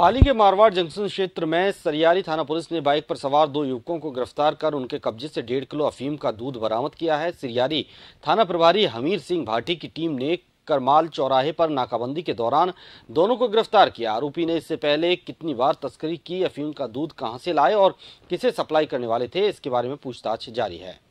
पाली के मारवाड़ जंक्शन क्षेत्र में सरियारी थाना पुलिस ने बाइक पर सवार दो युवकों को गिरफ्तार कर उनके कब्जे से डेढ़ किलो अफीम का दूध बरामद किया है सरियारी थाना प्रभारी हमीर सिंह भाटी की टीम ने करमाल चौराहे पर नाकाबंदी के दौरान दोनों को गिरफ्तार किया आरोपी ने इससे पहले कितनी बार तस्करी की अफीम का दूध कहाँ से लाए और किसे सप्लाई करने वाले थे इसके बारे में पूछताछ जारी है